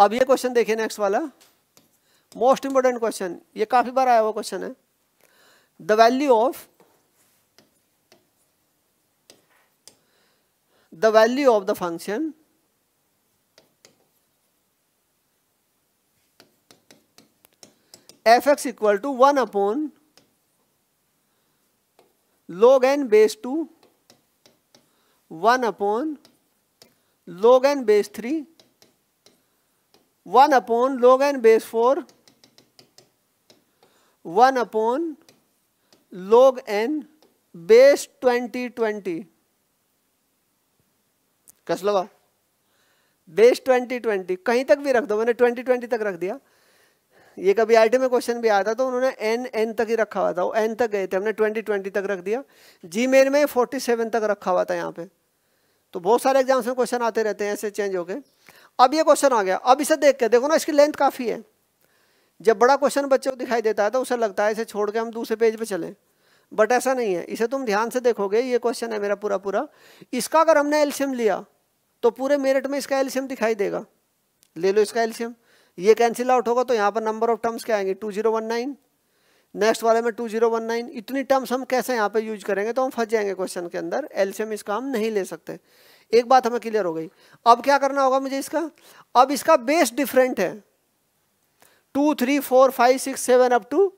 अब ये क्वेश्चन देखिए नेक्स्ट वाला मोस्ट इंपॉर्टेंट क्वेश्चन ये काफी बार आया हुआ क्वेश्चन है the value of the value of the function f x equal to one upon log n base two one upon log n base three one upon log n base four one upon log n base twenty twenty कस लगा base twenty twenty कहीं तक भी रख दो मैंने twenty twenty तक रख दिया ये कभी आईटी में क्वेश्चन भी आया था तो उन्होंने एन एन तक ही रखा हुआ था वो एन तक गए थे हमने ट्वेंटी ट्वेंटी तक रख दिया जी मेल में फोर्टी सेवन तक रखा हुआ था यहाँ पे तो बहुत सारे एग्जाम्स में क्वेश्चन आते रहते हैं ऐसे चेंज हो गए अब ये क्वेश्चन आ गया अब इसे देख के देखो ना इसकी लेंथ काफ़ी है जब बड़ा क्वेश्चन बच्चे को दिखाई देता है तो उसे लगता है इसे छोड़ के हम दूसरे पेज पे चलें बट ऐसा नहीं है इसे तुम ध्यान से देखोगे ये क्वेश्चन है मेरा पूरा पूरा इसका अगर हमने एल्शियम लिया तो पूरे मेरिट में इसका एल्शियम दिखाई देगा ले लो इसका एल्शियम ये कैंसिल आउट होगा तो यहाँ पर नंबर ऑफ टर्म्स क्या आएंगे two zero one nine next वाले में टू जीरो वन नाइन इतनी टर्म्स हम कैसे यहाँ पे यूज करेंगे तो हम फंस जाएंगे क्वेश्चन के अंदर एल्शियम इसका हम नहीं ले सकते एक बात हमें क्लियर हो गई अब क्या करना होगा मुझे इसका अब इसका बेस डिफरेंट है two three four five six seven up to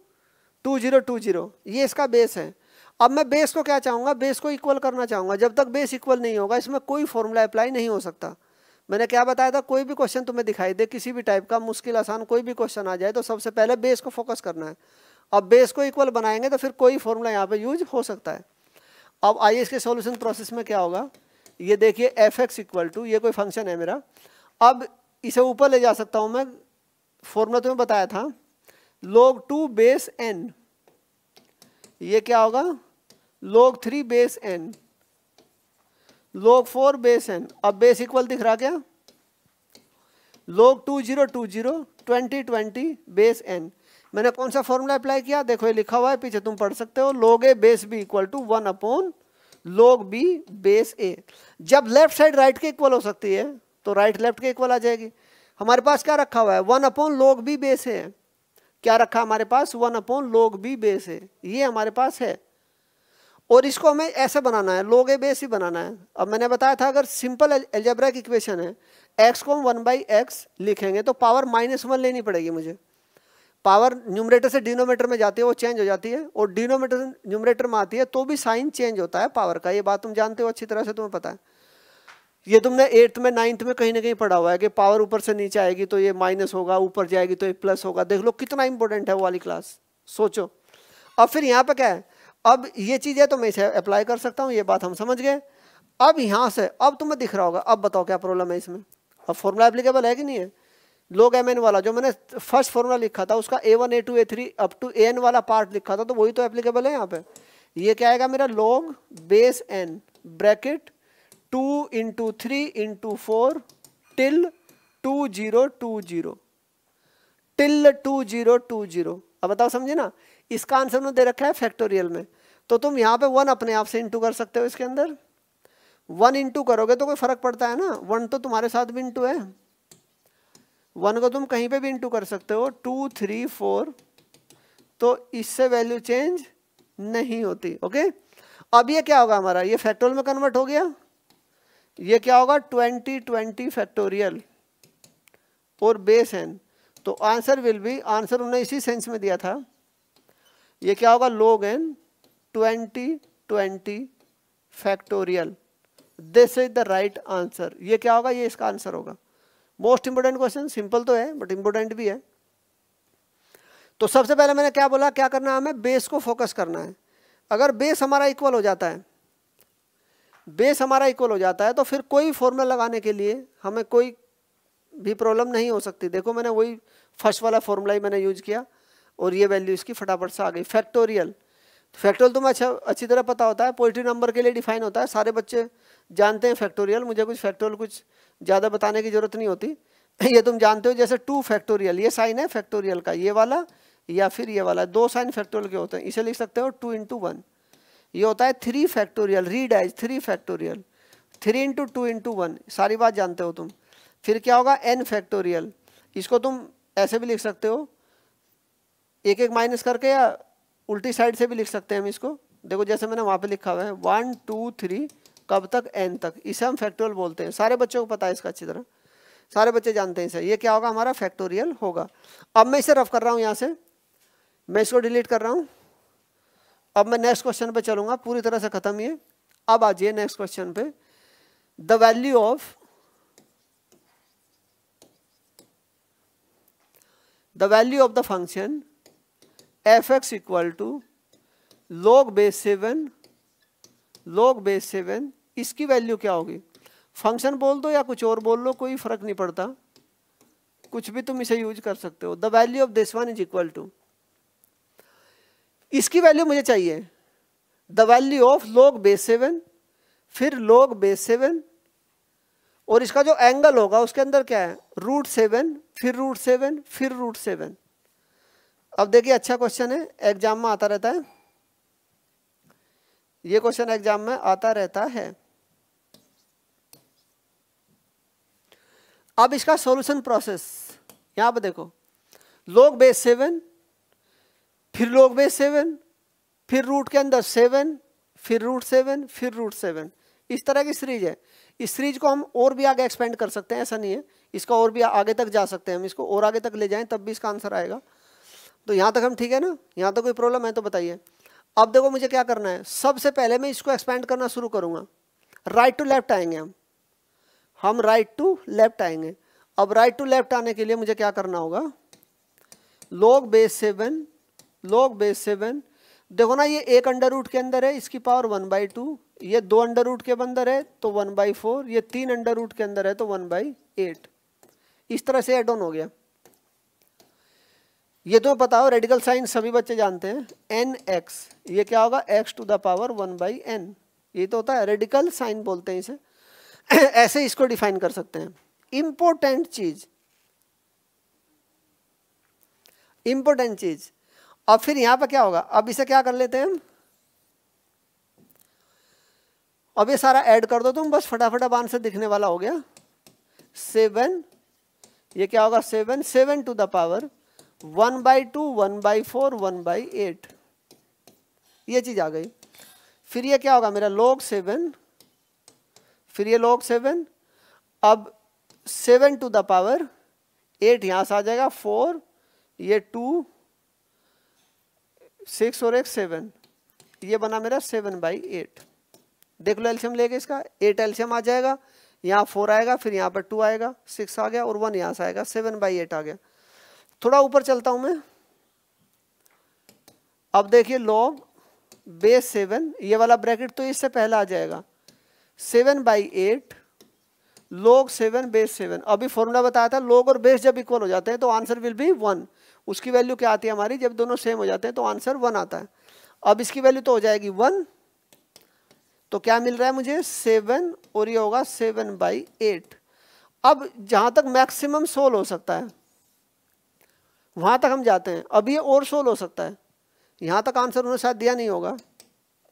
two zero two zero ये इसका बेस है अब मैं बेस को क्या चाहूँगा बेस को इक्वल करना चाहूँगा जब तक बेस इक्वल नहीं होगा इसमें कोई फॉर्मूला अप्लाई नहीं हो सकता मैंने क्या बताया था कोई भी क्वेश्चन तुम्हें दिखाई दे किसी भी टाइप का मुश्किल आसान कोई भी क्वेश्चन आ जाए तो सबसे पहले बेस को फोकस करना है अब बेस को इक्वल बनाएंगे तो फिर कोई फॉर्मूला यहाँ पर यूज हो सकता है अब आइए इसके सोल्यूशन प्रोसेस में क्या होगा ये देखिए एफ एक्स इक्वल टू ये कोई फंक्शन है मेरा अब इसे ऊपर ले जा सकता हूँ मैं फॉर्मूला तुम्हें बताया था लोग टू बेस एन ये क्या होगा log three base n log four base n अब बेस इक्वल दिख रहा क्या log two zero two zero twenty twenty base n मैंने कौन सा फॉर्मूला अप्लाई किया देखो ये लिखा हुआ है पीछे तुम पढ़ सकते हो log a base b equal to one upon log b base a जब लेफ्ट साइड राइट के इक्वल हो सकती है तो राइट लेफ्ट के इक्वल आ जाएगी हमारे पास क्या रखा हुआ है one upon log b base है क्या रखा हमारे पास one upon log b base है ये हमारे पास है और इसको हमें ऐसे बनाना है लोग ए बेस ही बनाना है अब मैंने बताया था अगर सिंपल एल्जेब्रिक की इक्वेशन है एक्स को हम वन बाई एक्स लिखेंगे तो पावर माइनस वन लेनी पड़ेगी मुझे पावर न्यूमरेटर से डिनोमीटर में जाती है वो चेंज हो जाती है और डिनोमीटर न्यूमरेटर में आती है तो भी साइन चेंज होता है पावर का ये बात तुम जानते हो अच्छी तरह से तुम्हें पता है ये तुमने एट्थ में नाइन्थ में कहीं ना कहीं पढ़ा हुआ है कि पावर ऊपर से नीचे आएगी तो ये माइनस होगा ऊपर जाएगी तो ये प्लस होगा देख लो कितना इंपॉर्टेंट है वो वाली क्लास सोचो अब फिर यहाँ पर क्या है अब ये चीज़ है तो मैं इसे अप्लाई कर सकता हूँ ये बात हम समझ गए अब यहाँ से अब तुम्हें दिख रहा होगा अब बताओ क्या प्रॉब्लम है इसमें अब फॉर्मूला एप्लीकेबल है कि नहीं है लोग एम एन वाला जो मैंने फर्स्ट फॉर्मूला लिखा था उसका a one a two a three up to a n वाला पार्ट लिखा था तो वही तो एप्लीकेबल है यहाँ पे ये क्या आएगा मेरा log base n bracket two into three into four till two zero two zero till two zero two zero अब बताओ समझे ना इसका आंसर उन्होंने दे रखा है फैक्टोरियल में तो तुम यहाँ पे वन अपने आप से इंटू कर सकते हो इसके अंदर वन इंटू करोगे तो कोई फर्क पड़ता है ना वन तो तुम्हारे साथ भी इंटू है वन को तुम कहीं पे भी इंटू कर सकते हो टू थ्री फोर तो इससे वैल्यू चेंज नहीं होती ओके अब ये क्या होगा हमारा ये फैक्टोरियल में कन्वर्ट हो गया ये क्या होगा ट्वेंटी ट्वेंटी फैक्टोरियल और बेस एन तो आंसर विल बी आंसर उन्हें इसी सेंस में दिया था ये क्या होगा log n twenty twenty factorial this is the right answer ये क्या होगा ये इसका आंसर होगा मोस्ट इंपोर्टेंट क्वेश्चन सिंपल तो है बट इंपोर्टेंट भी है तो सबसे पहले मैंने क्या बोला क्या करना है हमें बेस को फोकस करना है अगर बेस हमारा इक्वल हो जाता है बेस हमारा इक्वल हो जाता है तो फिर कोई फॉर्मूला लगाने के लिए हमें कोई भी प्रॉब्लम नहीं हो सकती देखो मैंने वही फर्स्ट वाला फॉर्मूला ही मैंने यूज किया और ये वैल्यू इसकी फटाफट से आ गई फैक्टोरियल फैक्टोरियल तुम्हें अच्छा अच्छी तरह पता होता है पॉजिटिव नंबर के लिए डिफाइन होता है सारे बच्चे जानते हैं फैक्टोरियल मुझे कुछ फैक्टोरियल कुछ ज़्यादा बताने की ज़रूरत नहीं होती ये तुम जानते हो जैसे टू फैक्टोरियल ये साइन है फैक्टोरियल का ये वाला या फिर ये वाला दो साइन फैक्टोरियल के होते हैं इसे लिख सकते हो टू इंटू वन ये होता है three factorial read as three factorial three into two into one सारी बात जानते हो तुम फिर क्या होगा एन फैक्टोरियल इसको तुम ऐसे भी लिख सकते हो एक एक माइनस करके या उल्टी साइड से भी लिख सकते हैं हम इसको देखो जैसे मैंने वहाँ पर लिखा हुआ है वन टू थ्री कब तक एन तक इसे हम फैक्टोरियल बोलते हैं सारे बच्चों को पता है इसका अच्छी तरह सारे बच्चे जानते हैं इसे ये क्या होगा हमारा फैक्टोरियल होगा अब मैं इसे रफ कर रहा हूँ यहाँ से मैं इसको डिलीट कर रहा हूँ अब मैं नेक्स्ट क्वेश्चन पर चलूँगा पूरी तरह से ख़त्म ये अब आ जाइए नेक्स्ट क्वेश्चन पे the value of the value of the function f x equal to log base seven log base seven इसकी वैल्यू क्या होगी फंक्शन बोल दो या कुछ और बोल लो कोई फर्क नहीं पड़ता कुछ भी तुम इसे यूज कर सकते हो the value of this one is equal to इसकी वैल्यू मुझे चाहिए the value of log base seven फिर लोग बेस सेवन और इसका जो एंगल होगा उसके अंदर क्या है रूट सेवन फिर रूट सेवन फिर रूट सेवन अब देखिए अच्छा क्वेश्चन है एग्जाम में आता रहता है ये क्वेश्चन एग्जाम में आता रहता है अब इसका सॉल्यूशन प्रोसेस यहाँ पर देखो लोग बेस सेवन फिर लोग बेस सेवन फिर रूट के अंदर सेवन फिर रूट सेवन फिर रूट सेवन इस तरह की सीरीज है इस सीरीज को हम और भी आगे एक्सपेंड कर सकते हैं ऐसा नहीं है इसका और भी आगे तक जा सकते हैं हम इसको और आगे तक ले जाएं तब भी इसका आंसर आएगा तो यहाँ तक हम ठीक है ना यहाँ तक कोई प्रॉब्लम है तो बताइए अब देखो मुझे क्या करना है सबसे पहले मैं इसको एक्सपेंड करना शुरू करूँगा राइट टू लेफ्ट आएंगे हम हम राइट टू लेफ्ट आएंगे अब राइट टू लेफ्ट आने के लिए मुझे क्या करना होगा log base seven log base seven देखो ना ये एक अंडर रूट के अंदर है इसकी पावर वन बाई टू ये दो अंडर रूट के अंदर है तो वन बाई फोर ये तीन अंडर रूट के अंदर है तो वन बाई एट इस तरह से एड ऑन हो गया ये तो पता हो रेडिकल साइन सभी बच्चे जानते हैं एन एक्स ये क्या होगा x to the power one by n ये तो होता है रेडिकल साइन बोलते हैं इसे ऐसे इसको डिफाइन कर सकते हैं इंपोर्टेंट चीज इंपोर्टेंट चीज और फिर यहां पर क्या होगा अब इसे क्या कर लेते हैं हम अब ये सारा ऐड कर दो तुम तो बस फटाफट अब आंसर दिखने वाला हो गया सेवन ये क्या होगा seven seven to the power one by two one by four one by eight ये चीज़ आ गई फिर ये क्या होगा मेरा लॉग सेवन फिर ये लॉग सेवन अब seven to the power eight यहां से आ जाएगा फोर ये टू सिक्स और एक सेवन ये बना मेरा सेवन बाई एट देख लो एल्शियम लेके इसका एट एल्शियम आ जाएगा यहाँ फोर आएगा फिर यहाँ पर टू आएगा सिक्स आ गया और वन यहाँ से आएगा सेवन बाई एट आ गया थोड़ा ऊपर चलता हूँ मैं अब देखिए लॉग बेस सेवन ये वाला ब्रैकेट तो इससे पहले आ जाएगा seven by eight log seven base seven अभी फॉर्मूला बताया था लोग और बेस जब इक्वल हो जाते हैं तो आंसर विल बी वन उसकी वैल्यू क्या आती है हमारी जब दोनों सेम हो जाते हैं तो आंसर वन आता है अब इसकी वैल्यू तो हो जाएगी वन तो क्या मिल रहा है मुझे सेवन और ये होगा सेवन बाई एट अब जहां तक मैक्सिमम सोल हो सकता है वहां तक हम जाते हैं अब ये और सोल हो सकता है यहां तक आंसर उन्होंने शायद दिया नहीं होगा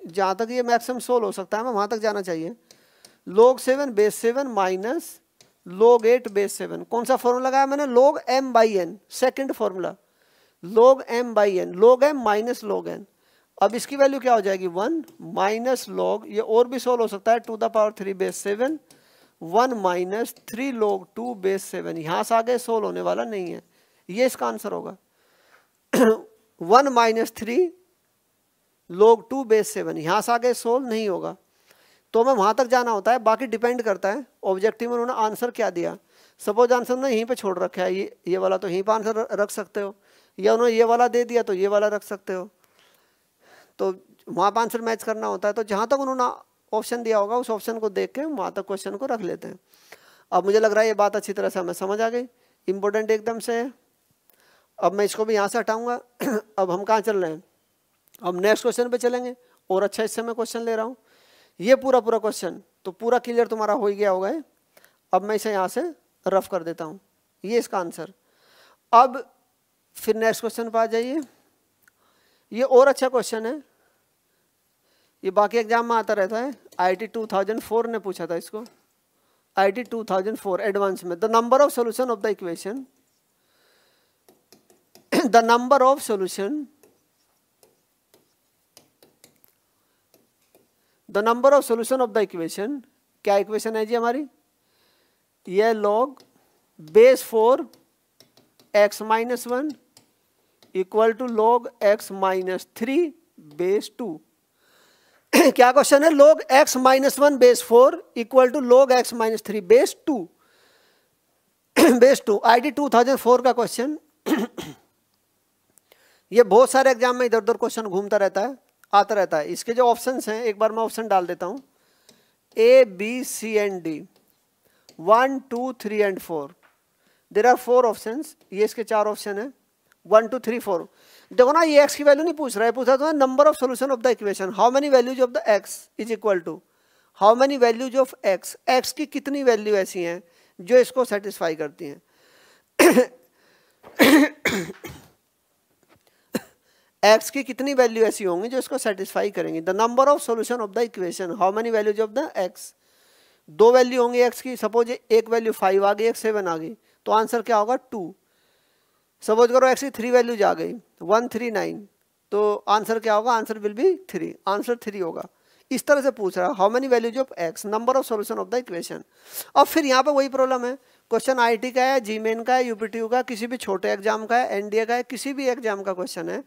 जहां तक ये मैक्सिमम सोल हो सकता है हमें वहां तक जाना चाहिए log seven base seven minus log eight base seven कौन सा फॉर्मूला लगाया मैंने log m by n second formula log m by n log m minus log n अब इसकी वैल्यू क्या हो जाएगी वन माइनस लॉग ये और भी सोल्व हो सकता है to the power three base seven one minus three log two base seven यहाँ से आगे सोल्व होने वाला नहीं है ये इसका आंसर होगा one minus three log two base seven यहाँ से आगे सोल्व नहीं होगा तो हमें वहाँ तक जाना होता है बाकी डिपेंड करता है ऑब्जेक्टिव में उन्होंने आंसर क्या दिया सपोज आंसर उन्होंने यहीं पे छोड़ रखा है ये ये वाला तो यहीं पर आंसर रख सकते हो या उन्होंने ये वाला दे दिया तो ये वाला रख सकते हो तो वहाँ पर आंसर मैच करना होता है तो जहाँ तक उन्होंने ऑप्शन दिया होगा उस ऑप्शन को देख के वहाँ तक क्वेश्चन को रख लेते हैं अब मुझे लग रहा है ये बात अच्छी तरह से हमें समझ आ गई इम्पोर्टेंट एकदम से है अब मैं इसको भी यहाँ से हटाऊंगा अब हम कहाँ चल रहे हैं अब नेक्स्ट क्वेश्चन पे चलेंगे और अच्छा इससे मैं क्वेश्चन ले रहा हूँ ये पूरा पूरा क्वेश्चन तो पूरा क्लियर तुम्हारा हो ही गया होगा अब मैं इसे यहाँ से रफ कर देता हूँ ये इसका आंसर अब फिर नेक्स्ट क्वेश्चन पर आ जाइए ये और अच्छा क्वेश्चन है ये बाकी एग्जाम में आता रहता है आईटी 2004 ने पूछा था इसको आईटी 2004 एडवांस में the number of solution of the equation the number of solution the number of solution of the equation क्या इक्वेशन है जी हमारी यह log base four x minus one equal to log x minus three base two क्या question है log x minus one base four equal to log x minus three base two base two I D two thousand four का question ये बहुत सारे exam में इधर उधर question घूमता रहता है आता रहता है इसके जो ऑप्शंस हैं एक बार मैं ऑप्शन डाल देता हूं A B C and D one two three and four there are four option ये इसके चार ऑप्शन है वन टू थ्री फोर देखो ना ये एक्स की वैल्यू नहीं पूछ रहा है पूछ रहा था number of solution of the equation how many values of the x is equal to how many values of x x की कितनी वैल्यू ऐसी हैं जो इसको सेटिस्फाई करती हैं एक्स की कितनी वैल्यू ऐसी होंगी जो इसको सेटिस्फाई करेंगी the number of solution of the equation how many values of the x दो वैल्यू होंगी एक्स की सपोज एक वैल्यू फाइव आ गई एक सेवन आ गई तो आंसर क्या होगा टू सपोज करो एक्स की थ्री वैल्यूज आ गई वन थ्री नाइन तो आंसर क्या होगा answer will be three answer three होगा इस तरह से पूछ रहा है how many values of x number of solution of the equation और फिर यहाँ पर वही प्रॉब्लम है क्वेश्चन आई का है जीमेन का है यू का किसी भी छोटे एग्जाम का है एनडीए का है किसी भी एग्जाम का क्वेश्चन है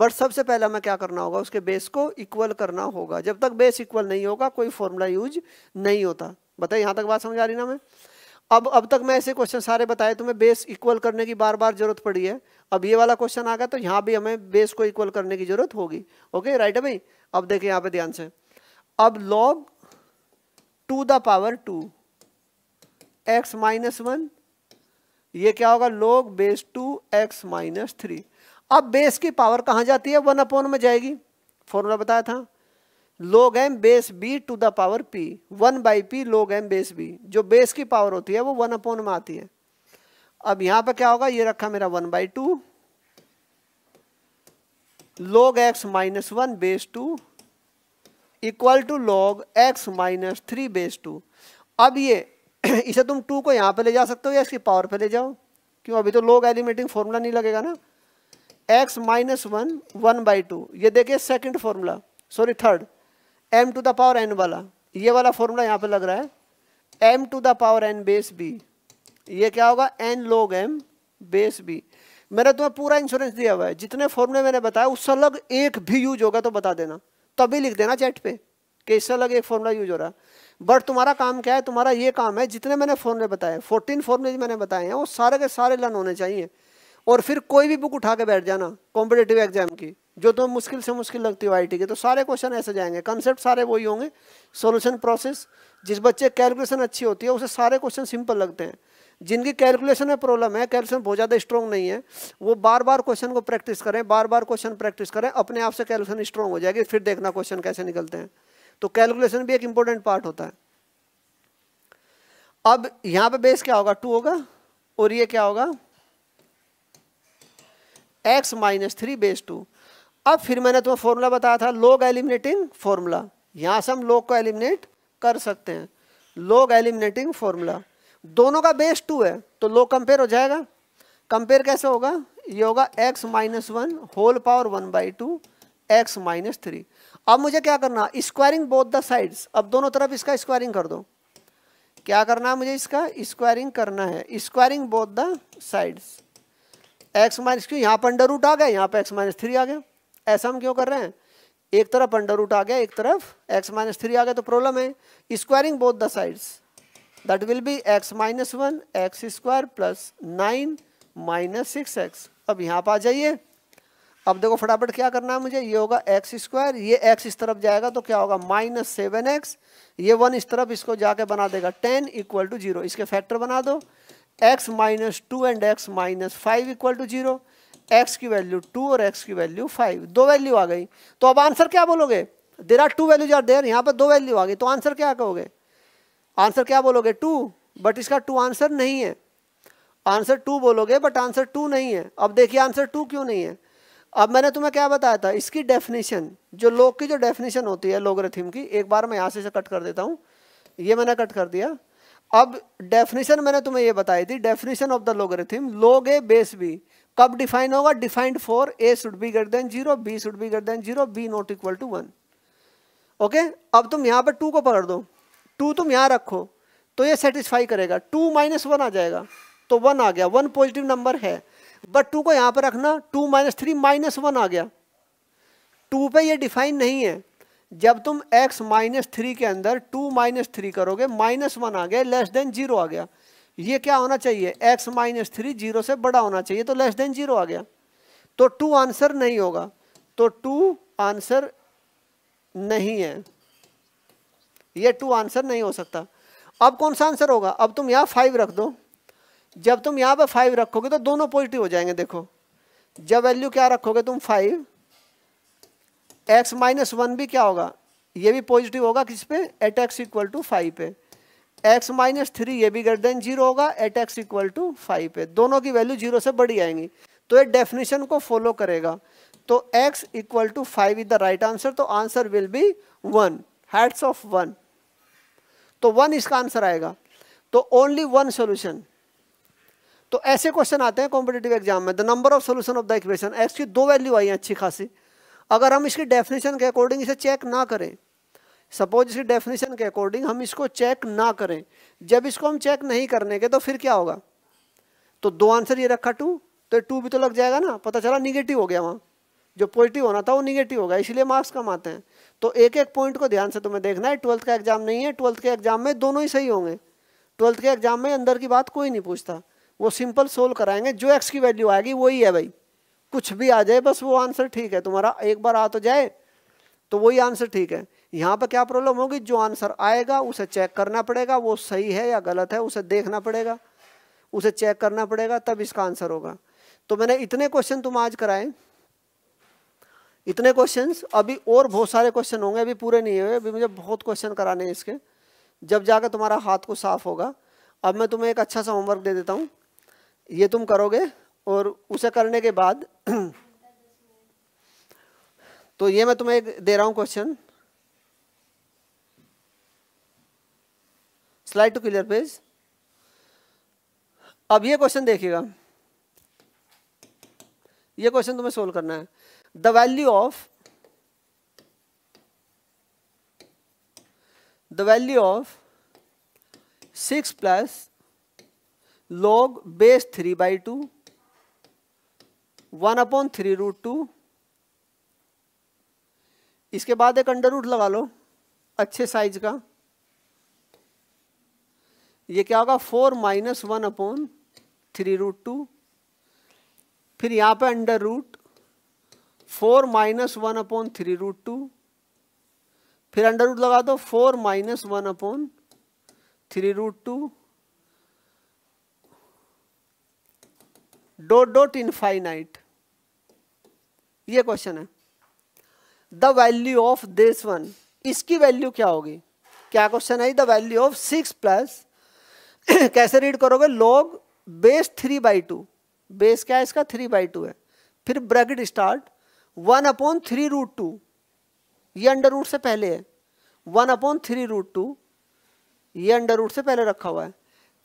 बट सबसे पहला मैं क्या करना होगा उसके बेस को इक्वल करना होगा जब तक बेस इक्वल नहीं होगा कोई फॉर्मूला यूज नहीं होता बताइए यहाँ तक बात समझ आ रही ना मैं अब अब तक मैं ऐसे क्वेश्चन सारे बताए तो मैं बेस इक्वल करने की बार बार जरूरत पड़ी है अब ये वाला क्वेश्चन आ गया तो यहाँ भी हमें बेस को इक्वल करने की जरूरत होगी ओके राइट है भाई अब देखें यहाँ पे ध्यान से अब log to the power two x minus one ये क्या होगा log base two x minus three अब बेस की पावर कहाँ जाती है वन अपॉन में जाएगी फॉर्मूला बताया था log m base b to the power p one by p log m base b जो बेस की पावर होती है वो वन अपॉन में आती है अब यहां पर क्या होगा ये रखा मेरा one by two log x minus one base two equal to log x minus three base two अब ये इसे तुम टू को यहां पे ले जा सकते हो या इसकी पावर पे ले जाओ क्यों अभी तो लोग एलिमेटिंग फॉर्मूला नहीं लगेगा ना x minus one one by two ये देखिए second formula sorry third m to the power n वाला ये वाला फॉर्मूला यहाँ पे लग रहा है m to the power n base b ये क्या होगा एन लोग एम बेस बी मैंने तुम्हें पूरा इंश्योरेंस दिया हुआ है जितने फॉर्मूले मैंने बताया उससे अलग एक भी यूज होगा तो बता देना तभी लिख देना चैट पे कि इससे अलग एक फॉर्मूला यूज हो रहा है बट तुम्हारा काम क्या है तुम्हारा ये काम है जितने मैंने फॉर्मूले बताए फोर्टीन फॉर्मूले मैंने बताए हैं वो सारे के सारे लर्न होने चाहिए और फिर कोई भी बुक उठा के बैठ जाना कॉम्पिटेटिव एग्जाम की जो तो मुश्किल से मुश्किल लगती हो टी के तो सारे क्वेश्चन ऐसे जाएंगे कंसेप्ट सारे वही होंगे सोल्यूशन प्रोसेस जिस बच्चे कैलकुलेशन अच्छी होती है उसे सारे क्वेश्चन सिंपल लगते हैं जिनकी कैलकुलेशन में प्रॉब्लम है कैलकुलेशन बहुत ज़्यादा स्ट्रॉन्ग नहीं है वो बार बार क्वेश्चन को प्रैक्टिस करें बार बार क्वेश्चन प्रैक्टिस करें अपने आप से कैलकुलेशन स्ट्रॉन्ग हो जाएगी फिर देखना क्वेश्चन कैसे निकलते हैं तो कैलकुलेशन भी एक इंपॉर्टेंट पार्ट होता है अब यहाँ पे बेस क्या होगा टू होगा और ये क्या होगा x minus three base two अब फिर मैंने तुम्हें फॉर्मूला बताया था लोग एलिमिनेटिंग फॉर्मूला यहाँ से हम लोग को एलिमिनेट कर सकते हैं लोग एलिमिनेटिंग फॉर्मूला दोनों का बेस टू है तो लो कंपेयर हो जाएगा कंपेयर कैसे होगा ये होगा x minus one whole power one by two x minus three अब मुझे क्या करना स्क्वायरिंग बोथ द साइड्स अब दोनों तरफ इसका स्क्वायरिंग कर दो क्या करना है मुझे इसका स्क्वायरिंग करना है squaring both the sides x minus क्यों यहाँ पर अंडर रूट आ गया यहाँ पर एक्स माइनस थ्री आ गया ऐसा हम क्यों कर रहे हैं एक तरफ अंडर रूट आ गया एक तरफ एक्स माइनस थ्री आ गया तो प्रॉब्लम है squaring both the sides that will be x minus one x square plus nine minus six x अब यहाँ पर आ जाइए अब देखो फटाफट क्या करना है मुझे ये होगा एक्स स्क्वायर ये एक्स इस तरफ जाएगा तो क्या होगा माइनस सेवन एक्स ये वन इस तरफ इसको जाके बना देगा टेन इक्वल टू जीरो इसके फैक्टर बना दो x minus two and x minus five equal to zero x की वैल्यू टू और एक्स की वैल्यू फाइव दो वैल्यू आ गई तो अब आंसर क्या बोलोगे there are two values are there यहाँ पर दो वैल्यू आ गई तो आंसर क्या कहोगे आंसर क्या बोलोगे टू बट इसका टू आंसर नहीं है आंसर टू बोलोगे बट आंसर टू नहीं है अब देखिए आंसर टू क्यों नहीं है अब मैंने तुम्हें क्या बताया था इसकी डेफिनेशन जो लोग की जो डेफिनेशन होती है लोगरिथम की एक बार मैं यहाँ से कट कर देता हूँ ये मैंने कट कर दिया अब डेफिनेशन मैंने तुम्हें ये बताई थी definition of the logarithm log a base b कब डिफाइन होगा defined for a should be greater than zero b should be greater than zero b not equal to one okay अब तुम यहाँ पर टू को पकड़ दो टू तुम यहाँ रखो तो ये सेटिस्फाई करेगा टू माइनस वन आ जाएगा तो वन आ गया वन पॉजिटिव नंबर है बट टू को यहाँ पर रखना two minus three minus one आ गया टू पे ये डिफाइन नहीं है जब तुम x माइनस थ्री के अंदर टू माइनस थ्री करोगे माइनस वन आ गया लेस देन जीरो आ गया ये क्या होना चाहिए x माइनस थ्री जीरो से बड़ा होना चाहिए तो लेस देन जीरो आ गया तो टू आंसर नहीं होगा तो टू आंसर नहीं है ये टू आंसर नहीं हो सकता अब कौन सा आंसर होगा अब तुम यहाँ फाइव रख दो जब तुम यहाँ पर फाइव रखोगे तो दोनों पॉजिटिव हो जाएंगे देखो जब वैल्यू क्या रखोगे तुम फाइव एक्स माइनस वन भी क्या होगा ये भी पॉजिटिव होगा किस पे at x equal to five पे एक्स माइनस थ्री ये भी ग्रेटर देन जीरो होगा at x equal to five पे दोनों की वैल्यू जीरो से बड़ी आएंगी तो ये डेफिनेशन को फॉलो करेगा तो x equal to five is the right answer तो answer will be one heads of one तो वन इसका आंसर आएगा तो ओनली वन सोल्यूशन तो ऐसे क्वेश्चन आते हैं कॉम्पिटेटिव एग्जाम में the number of solution of the equation x की दो वैल्यू आई है अच्छी खासी अगर हम इसकी डेफिनेशन के अकॉर्डिंग इसे चेक ना करें सपोज इसकी डेफिनेशन के अकॉर्डिंग हम इसको चेक ना करें जब इसको हम चेक नहीं करने के तो फिर क्या होगा तो दो आंसर ये रखा टू तो टू भी तो लग जाएगा ना पता चला निगेटिव हो गया वहाँ जो पॉजिटिव होना था वो निगेटिव होगा इसलिए मार्क्स कम आते हैं तो एक एक पॉइंट को ध्यान से तुम्हें देखना है ट्वेल्थ का एग्जाम नहीं है ट्वेल्थ के एग्जाम में दोनों ही सही होंगे ट्वेल्थ के एग्जाम में अंदर की बात कोई नहीं पूछता वो सिंपल सोल्व कराएंगे जो एक्स की वैल्यू आएगी वही है भाई कुछ भी आ जाए बस वो आंसर ठीक है तुम्हारा एक बार आ तो जाए तो वही आंसर ठीक है यहाँ पर क्या प्रॉब्लम होगी जो आंसर आएगा उसे चेक करना पड़ेगा वो सही है या गलत है उसे देखना पड़ेगा उसे चेक करना पड़ेगा तब इसका आंसर होगा तो मैंने इतने क्वेश्चन तुम आज कराए इतने क्वेश्चंस अभी और बहुत सारे क्वेश्चन होंगे अभी पूरे नहीं हुए अभी मुझे बहुत क्वेश्चन कराने हैं इसके जब जाकर तुम्हारा हाथ को साफ होगा अब मैं तुम्हें एक अच्छा सा होमवर्क दे देता हूँ ये तुम करोगे और उसे करने के बाद तो ये मैं तुम्हें दे रहा हूँ question slide two clear page अब ये क्वेश्चन देखिएगा ये क्वेश्चन तुम्हें सोल्व करना है the value of the value of six plus log base three by two one upon three root two इसके बाद एक अंडर रूट लगा लो अच्छे साइज का ये क्या होगा four minus one upon three root two फिर यहाँ पे under root four minus one upon three root two फिर अंडर रूट लगा दो four minus one upon three root two dot in infinite ये क्वेश्चन है the value of this one इसकी value क्या होगी क्या क्वेश्चन है the value of six plus कैसे रीड करोगे log base three by two base क्या है इसका थ्री बाई टू है फिर bracket start one upon three root two ये अंडर रूट से पहले है one upon three root two ये अंडर रूट से पहले रखा हुआ है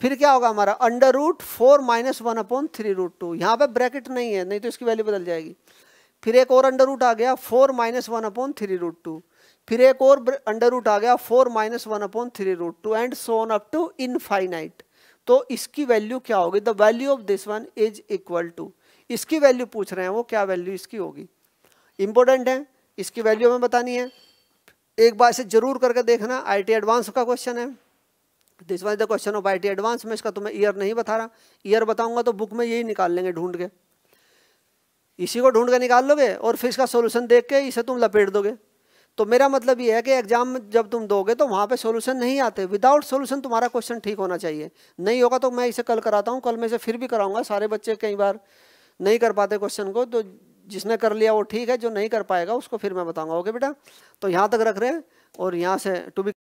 फिर क्या होगा हमारा under root four minus one upon three root two यहाँ पर ब्रैकेट नहीं है नहीं तो इसकी वैल्यू बदल जाएगी फिर एक और अंडर रूट आ गया four minus one upon three root two फिर एक और अंडर रूट आ गया four minus one upon three root two and so on up to infinite तो इसकी वैल्यू क्या होगी the value of this one is equal to इसकी वैल्यू पूछ रहे हैं वो क्या वैल्यू इसकी होगी इंपॉर्टेंट है इसकी वैल्यू हमें बतानी है एक बार इसे जरूर करके देखना टी एडवांस का क्वेश्चन है this was the question of I T advance में इसका तुम्हें ईयर नहीं बता रहा ईयर बताऊंगा तो बुक में यही निकाल लेंगे ढूंढ के इसी को ढूंढ के निकाल लोगे और फिर इसका सोल्यूशन देख के इसे तुम लपेट दोगे तो मेरा मतलब ये है कि एग्जाम जब तुम दोगे तो वहाँ पे सोल्यूशन नहीं आते विदाउट सोल्यूशन तुम्हारा क्वेश्चन ठीक होना चाहिए नहीं होगा तो मैं इसे कल कराता हूँ कल मैं इसे फिर भी कराऊंगा सारे बच्चे कई बार नहीं कर पाते क्वेश्चन को तो जिसने कर लिया वो ठीक है जो नहीं कर पाएगा उसको फिर मैं बताऊँगा ओके बेटा तो यहाँ तक रख रहे हैं और यहाँ से टू बी